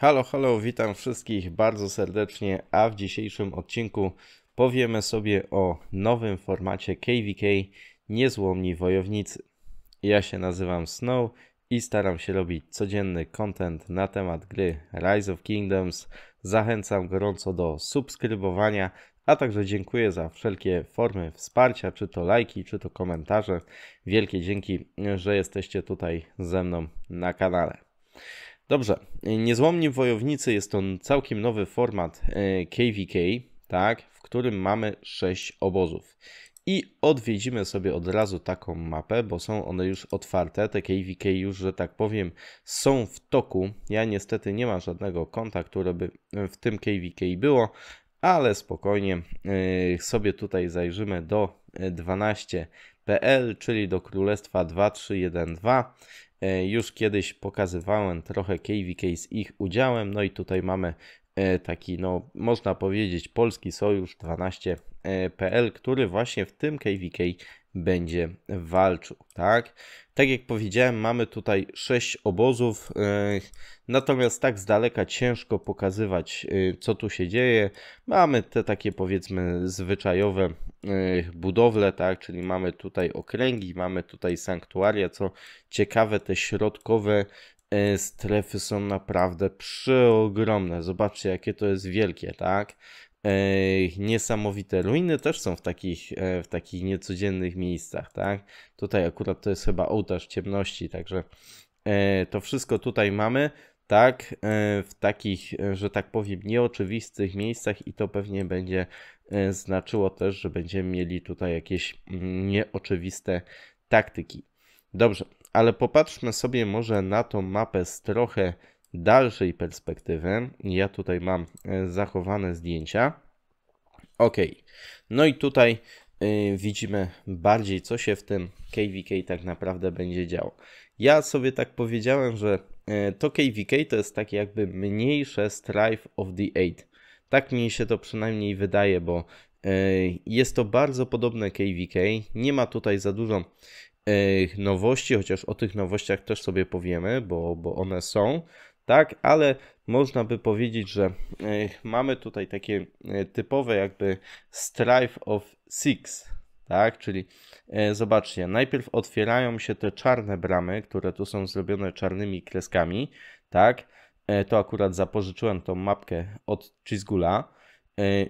Halo, halo, witam wszystkich bardzo serdecznie, a w dzisiejszym odcinku powiemy sobie o nowym formacie KVK Niezłomni Wojownicy. Ja się nazywam Snow i staram się robić codzienny content na temat gry Rise of Kingdoms. Zachęcam gorąco do subskrybowania, a także dziękuję za wszelkie formy wsparcia, czy to lajki, czy to komentarze. Wielkie dzięki, że jesteście tutaj ze mną na kanale. Dobrze, Niezłomni Wojownicy jest to całkiem nowy format KVK, e, tak, w którym mamy 6 obozów. I odwiedzimy sobie od razu taką mapę, bo są one już otwarte. Te KVK już, że tak powiem, są w toku. Ja niestety nie mam żadnego konta, które by w tym KVK było, ale spokojnie e, sobie tutaj zajrzymy do 12.pl, czyli do Królestwa 2312. E, już kiedyś pokazywałem trochę KVK z ich udziałem, no i tutaj mamy e, taki, no można powiedzieć, polski sojusz 12.pl, e, który właśnie w tym KVK będzie walczył, tak? Tak jak powiedziałem, mamy tutaj sześć obozów, e, natomiast tak z daleka ciężko pokazywać, e, co tu się dzieje. Mamy te takie, powiedzmy, zwyczajowe e, budowle, tak? Czyli mamy tutaj okręgi, mamy tutaj sanktuaria, co ciekawe, te środkowe strefy są naprawdę przeogromne. Zobaczcie, jakie to jest wielkie, tak? niesamowite ruiny też są w takich, e, w takich niecodziennych miejscach, tak? Tutaj akurat to jest chyba ołtarz ciemności, także e, to wszystko tutaj mamy, tak? E, w takich, że tak powiem, nieoczywistych miejscach i to pewnie będzie znaczyło też, że będziemy mieli tutaj jakieś mm, nieoczywiste taktyki. Dobrze, ale popatrzmy sobie może na tą mapę z trochę dalszej perspektywy. Ja tutaj mam e, zachowane zdjęcia. Ok, no i tutaj e, widzimy bardziej, co się w tym KVK tak naprawdę będzie działo. Ja sobie tak powiedziałem, że e, to KVK to jest takie jakby mniejsze Strife of the Eight. Tak mi się to przynajmniej wydaje, bo jest to bardzo podobne KVK. Nie ma tutaj za dużo nowości, chociaż o tych nowościach też sobie powiemy, bo, bo one są tak? Ale można by powiedzieć, że e, mamy tutaj takie e, typowe jakby strife of six, tak? Czyli e, zobaczcie, najpierw otwierają się te czarne bramy, które tu są zrobione czarnymi kreskami, tak? to akurat zapożyczyłem tą mapkę od Chizgula,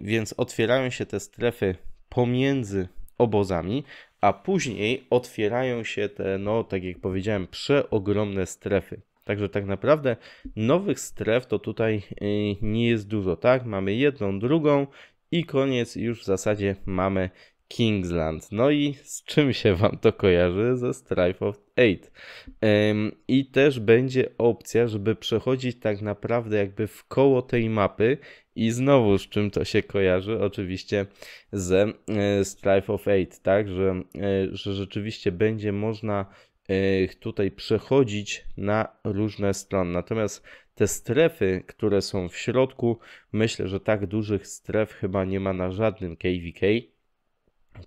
więc otwierają się te strefy pomiędzy obozami, a później otwierają się te, no tak jak powiedziałem, przeogromne strefy, Także tak naprawdę nowych stref to tutaj y, nie jest dużo, tak? Mamy jedną, drugą i koniec już w zasadzie mamy Kingsland. No i z czym się Wam to kojarzy? Ze Strife of Eight. I też będzie opcja, żeby przechodzić tak naprawdę jakby w koło tej mapy i znowu z czym to się kojarzy? Oczywiście ze e, Strife of Eight, tak? Że, e, że rzeczywiście będzie można tutaj przechodzić na różne strony. Natomiast te strefy, które są w środku, myślę, że tak dużych stref chyba nie ma na żadnym KVK.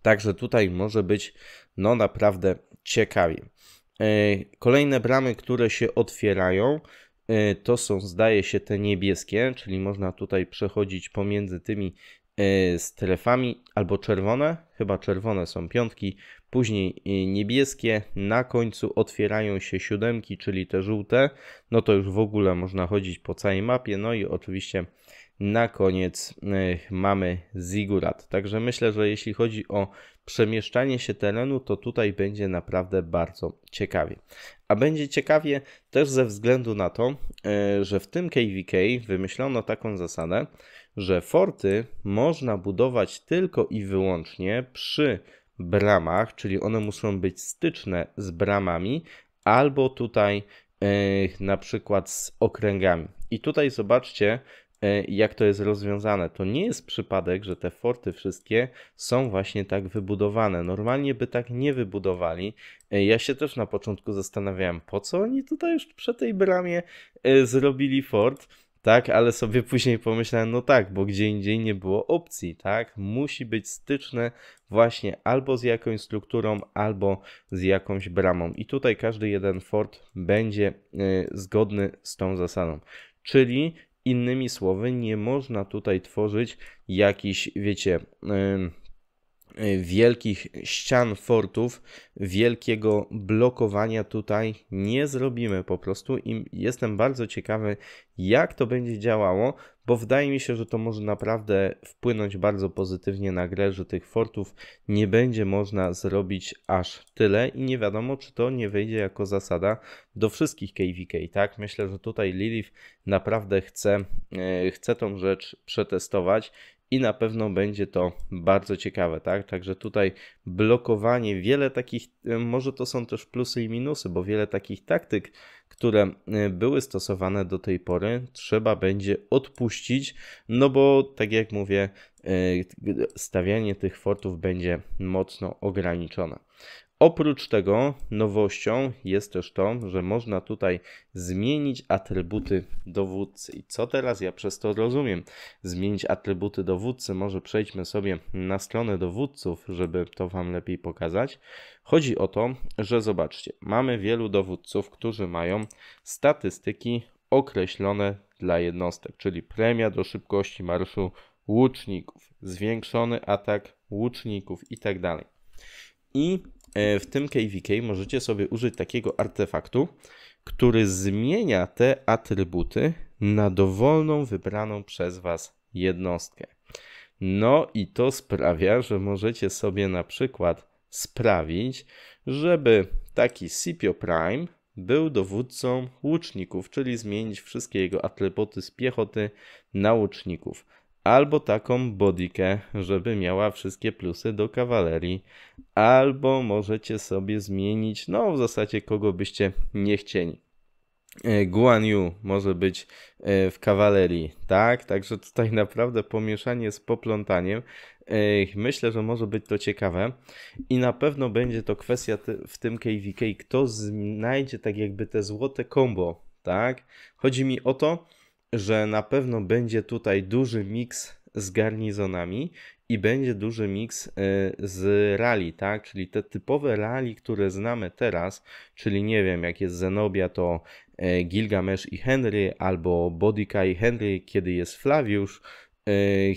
Także tutaj może być no naprawdę ciekawie. E, kolejne bramy, które się otwierają, e, to są zdaje się te niebieskie, czyli można tutaj przechodzić pomiędzy tymi strefami, e, albo czerwone, chyba czerwone są piątki, później e, niebieskie, na końcu otwierają się siódemki, czyli te żółte, no to już w ogóle można chodzić po całej mapie, no i oczywiście na koniec e, mamy zigurat. Także myślę, że jeśli chodzi o przemieszczanie się terenu, to tutaj będzie naprawdę bardzo ciekawie. A będzie ciekawie też ze względu na to, że w tym KVK wymyślono taką zasadę, że forty można budować tylko i wyłącznie przy bramach, czyli one muszą być styczne z bramami, albo tutaj yy, na przykład z okręgami. I tutaj zobaczcie, yy, jak to jest rozwiązane. To nie jest przypadek, że te forty wszystkie są właśnie tak wybudowane. Normalnie by tak nie wybudowali. Yy, ja się też na początku zastanawiałem, po co oni tutaj już przy tej bramie zrobili fort tak, ale sobie później pomyślałem, no tak, bo gdzie indziej nie było opcji, tak, musi być styczne właśnie albo z jakąś strukturą, albo z jakąś bramą i tutaj każdy jeden Ford będzie y, zgodny z tą zasadą, czyli innymi słowy nie można tutaj tworzyć jakiś, wiecie... Y, wielkich ścian fortów, wielkiego blokowania tutaj nie zrobimy po prostu i jestem bardzo ciekawy jak to będzie działało, bo wydaje mi się, że to może naprawdę wpłynąć bardzo pozytywnie na grę, że tych fortów nie będzie można zrobić aż tyle i nie wiadomo, czy to nie wyjdzie jako zasada do wszystkich KVK, tak? Myślę, że tutaj Lilith naprawdę chce, y, chce tą rzecz przetestować i na pewno będzie to bardzo ciekawe, tak? Także tutaj blokowanie, wiele takich, e, może to są też plusy i minusy, bo wiele takich taktyk, które e, były stosowane do tej pory, trzeba będzie odpuścić, no bo tak jak mówię, e, stawianie tych fortów będzie mocno ograniczone. Oprócz tego nowością jest też to, że można tutaj zmienić atrybuty dowódcy. I co teraz ja przez to rozumiem? Zmienić atrybuty dowódcy, może przejdźmy sobie na stronę dowódców, żeby to Wam lepiej pokazać. Chodzi o to, że zobaczcie, mamy wielu dowódców, którzy mają statystyki określone dla jednostek, czyli premia do szybkości marszu łuczników, zwiększony atak łuczników i tak dalej. I E, w tym KVK możecie sobie użyć takiego artefaktu, który zmienia te atrybuty na dowolną wybraną przez Was jednostkę. No i to sprawia, że możecie sobie na przykład sprawić, żeby taki Sipio Prime był dowódcą łuczników, czyli zmienić wszystkie jego atrybuty z piechoty na łuczników albo taką bodykę, żeby miała wszystkie plusy do kawalerii, albo możecie sobie zmienić, no w zasadzie kogo byście nie chcieli. E, Guan Yu może być e, w kawalerii, tak? Także tutaj naprawdę pomieszanie z poplątaniem. E, myślę, że może być to ciekawe i na pewno będzie to kwestia w tym KVK, kto znajdzie tak jakby te złote combo, tak? Chodzi mi o to, że na pewno będzie tutaj duży miks z garnizonami i będzie duży miks y, z rally, tak? Czyli te typowe rally, które znamy teraz, czyli nie wiem, jak jest Zenobia, to y, Gilgamesz i Henry, albo Bodika i Henry, kiedy jest Flawiusz, y,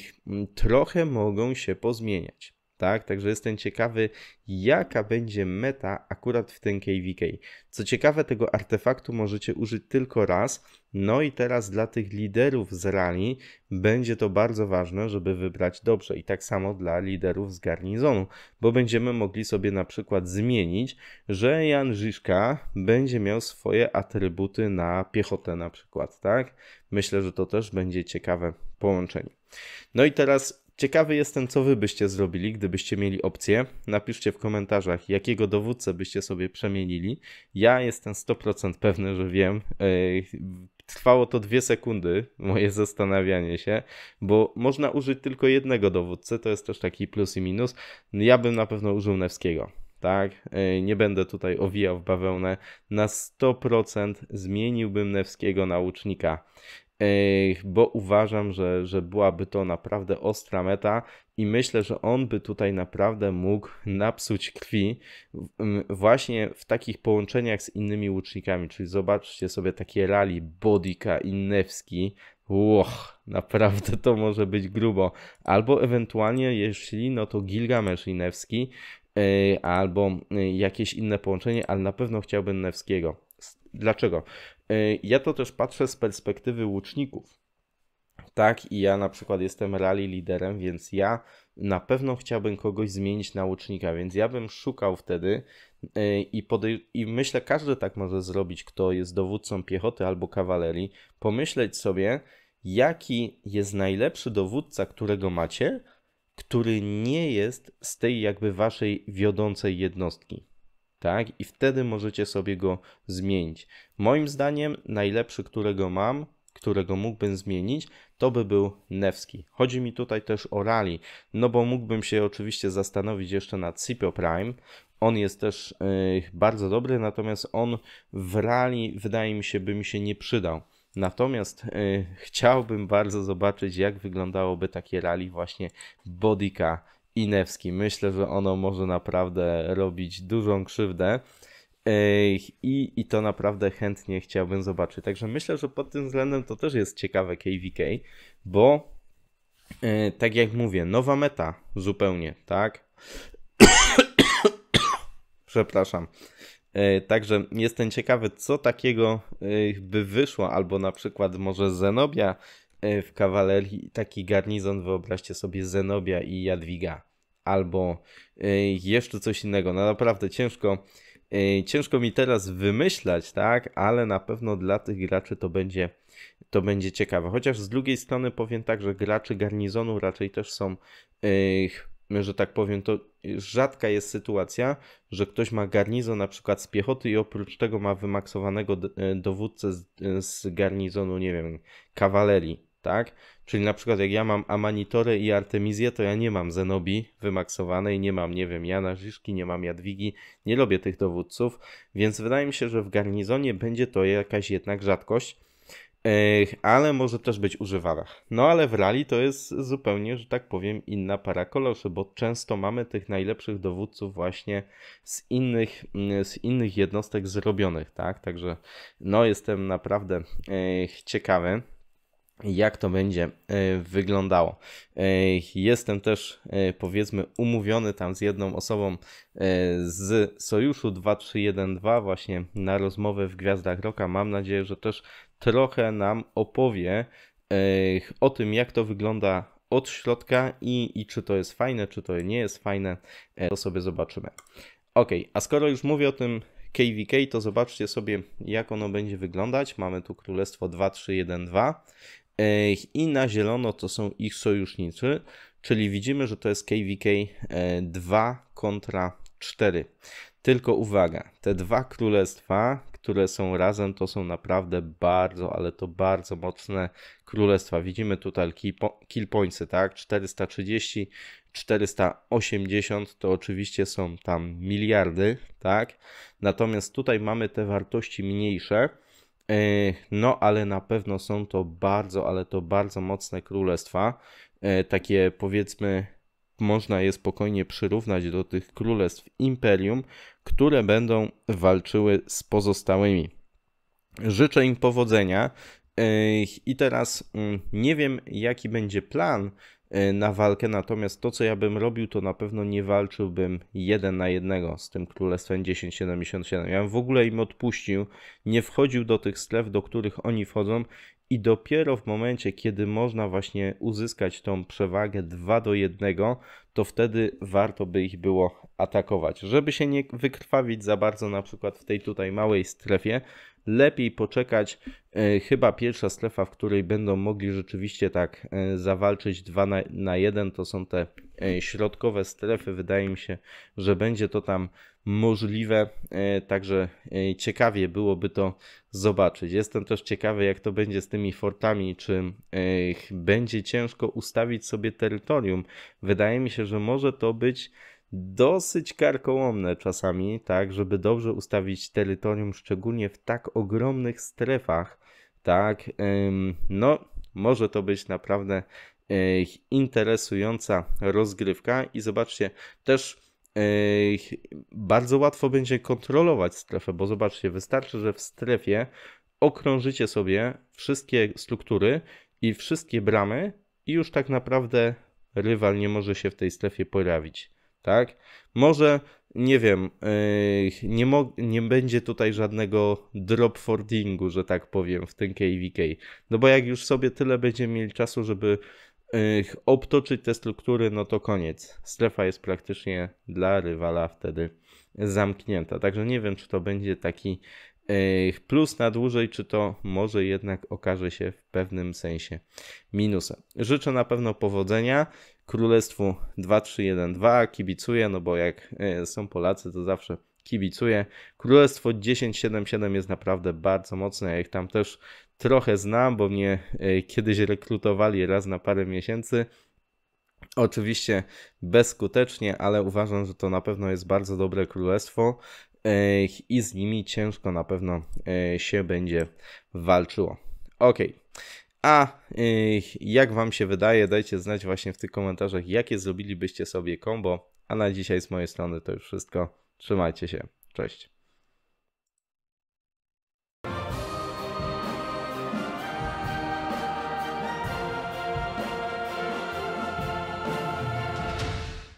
trochę mogą się pozmieniać tak? Także jestem ciekawy, jaka będzie meta akurat w ten KVK. Co ciekawe, tego artefaktu możecie użyć tylko raz, no i teraz dla tych liderów z rally będzie to bardzo ważne, żeby wybrać dobrze. I tak samo dla liderów z garnizonu, bo będziemy mogli sobie na przykład zmienić, że Jan Żyszka będzie miał swoje atrybuty na piechotę na przykład, tak? Myślę, że to też będzie ciekawe połączenie. No i teraz Ciekawy jestem, co wy byście zrobili, gdybyście mieli opcję. Napiszcie w komentarzach, jakiego dowódcę byście sobie przemienili. Ja jestem 100% pewny, że wiem. Trwało to dwie sekundy, moje zastanawianie się, bo można użyć tylko jednego dowódcy, to jest też taki plus i minus. Ja bym na pewno użył Newskiego. Tak, nie będę tutaj owijał w bawełnę. Na 100% zmieniłbym Newskiego na łucznika bo uważam, że, że byłaby to naprawdę ostra meta i myślę, że on by tutaj naprawdę mógł napsuć krwi właśnie w takich połączeniach z innymi łucznikami, czyli zobaczcie sobie takie rally Bodika i Newski, Łoch, naprawdę to może być grubo. Albo ewentualnie, jeśli no to Gilgamesz i Newski, albo y, jakieś inne połączenie, ale na pewno chciałbym Newskiego Dlaczego? Y, ja to też patrzę z perspektywy łuczników. Tak, i ja na przykład jestem rally liderem, więc ja na pewno chciałbym kogoś zmienić na łucznika, więc ja bym szukał wtedy y, i, podej- i myślę, każdy tak może zrobić, kto jest dowódcą piechoty albo kawalerii, pomyśleć sobie, jaki jest najlepszy dowódca, którego macie, który nie jest z tej jakby waszej wiodącej jednostki tak? I wtedy możecie sobie go zmienić. Moim zdaniem najlepszy, którego mam, którego mógłbym zmienić, to by był Nevski. Chodzi mi tutaj też o Rally, no bo mógłbym się oczywiście zastanowić jeszcze nad Cipio Prime. On jest też yy, bardzo dobry, natomiast on w Rally wydaje mi się, by mi się nie przydał. Natomiast yy, chciałbym bardzo zobaczyć, jak wyglądałoby takie rally właśnie Bodyka Inewski. Myślę, że ono może naprawdę robić dużą krzywdę. I, I to naprawdę chętnie chciałbym zobaczyć. Także myślę, że pod tym względem to też jest ciekawe KVK, bo e, tak jak mówię, nowa meta zupełnie, tak? Przepraszam. E, także jestem ciekawy, co takiego e, by wyszło, albo na przykład może Zenobia E, w kawalerii taki garnizon, wyobraźcie sobie Zenobia i Jadwiga, albo e, jeszcze coś innego. No naprawdę ciężko, e, ciężko mi teraz wymyślać, tak, ale na pewno dla tych graczy to będzie, to będzie ciekawe. Chociaż z drugiej strony powiem tak, że graczy garnizonu raczej też są, że tak powiem, to rzadka jest sytuacja, że ktoś ma garnizon na przykład z piechoty i oprócz tego ma wymaksowanego dowódcę z, z garnizonu, nie wiem, kawalerii tak? Czyli na przykład jak ja mam Amanitore i Artemizję, to ja nie mam Zenobi wymaksowanej, nie mam, nie wiem, Jana Rzyszki, nie mam Jadwigi, nie lubię tych dowódców, więc wydaje mi się, że w garnizonie będzie to jakaś jednak rzadkość, ale może też być używana. No ale w rally to jest zupełnie, że tak powiem, inna para koloszy, bo często mamy tych najlepszych dowódców właśnie z innych, mm, z innych jednostek zrobionych, tak? Także no jestem naprawdę ciekawy jak to będzie e, wyglądało. E, jestem też, e, powiedzmy, umówiony tam z jedną osobą z Sojuszu 2312 właśnie na rozmowę w Gwiazdach Roka. Mam nadzieję, że też trochę nam opowie o tym, jak to wygląda od środka i, i czy to jest fajne, czy to nie jest fajne, to sobie zobaczymy. Ok, a skoro już mówię o tym KVK, to zobaczcie sobie, jak ono będzie wyglądać. Mamy tu królestwo 2312 i na zielono to są ich sojusznicy, czyli widzimy, że to jest KVK 2 e, kontra 4. Tylko uwaga, te dwa królestwa, które są razem, to są naprawdę bardzo, ale to bardzo mocne królestwa. Widzimy tutaj kill tak? 430, 480 to oczywiście są tam miliardy, tak? Natomiast tutaj mamy te wartości mniejsze E, no, ale na pewno są to bardzo, ale to bardzo mocne królestwa. E, takie powiedzmy, można je spokojnie przyrównać do tych królestw imperium, które będą walczyły z pozostałymi. Życzę im powodzenia. E, I teraz mm, nie wiem, jaki będzie plan Y, na walkę. Natomiast to, co ja bym robił, to na pewno nie walczyłbym jeden na jednego z tym królestwem 1077. Ja bym w ogóle im odpuścił, nie wchodził do tych stref, do których oni wchodzą. I dopiero w momencie, kiedy można właśnie uzyskać tą przewagę 2 do 1, to wtedy warto by ich było atakować. Żeby się nie wykrwawić za bardzo, na przykład w tej tutaj małej strefie, lepiej poczekać. E, chyba pierwsza strefa, w której będą mogli rzeczywiście tak e, zawalczyć 2 na, jeden 1, to są te e, środkowe strefy. Wydaje mi się, że będzie to tam możliwe, także ciekawie byłoby to zobaczyć. Jestem też ciekawy, jak to będzie z tymi fortami, czy będzie ciężko ustawić sobie terytorium. Wydaje mi się, że może to być dosyć karkołomne czasami, tak, żeby dobrze ustawić terytorium, szczególnie w tak ogromnych strefach, tak, no może to być naprawdę interesująca rozgrywka i zobaczcie, też bardzo łatwo będzie kontrolować strefę, bo zobaczcie, wystarczy, że w strefie okrążycie sobie wszystkie struktury i wszystkie bramy i już tak naprawdę rywal nie może się w tej strefie pojawić tak? Może, nie wiem, yy, nie, mo- nie będzie tutaj żadnego drop fordingu, że tak powiem, w tym KVK. No bo jak już sobie tyle będziemy mieli czasu, żeby yy, obtoczyć te struktury, no to koniec. Strefa jest praktycznie dla rywala wtedy zamknięta. Także nie wiem, czy to będzie taki yy, plus na dłużej, czy to może jednak okaże się w pewnym sensie minusem. Życzę na pewno powodzenia. Królestwu 2312. Kibicuję, no bo jak e, są Polacy, to zawsze kibicuję. Królestwo 1077 jest naprawdę bardzo mocne. Ja ich tam też trochę znam, bo mnie e, kiedyś rekrutowali raz na parę miesięcy. Oczywiście bezskutecznie, ale uważam, że to na pewno jest bardzo dobre królestwo e, i z nimi ciężko na pewno się będzie walczyło. Okej. Okay. A jak Wam się wydaje, dajcie znać właśnie w tych komentarzach, jakie zrobilibyście sobie kombo. A na dzisiaj z mojej strony to już wszystko. Trzymajcie się. Cześć.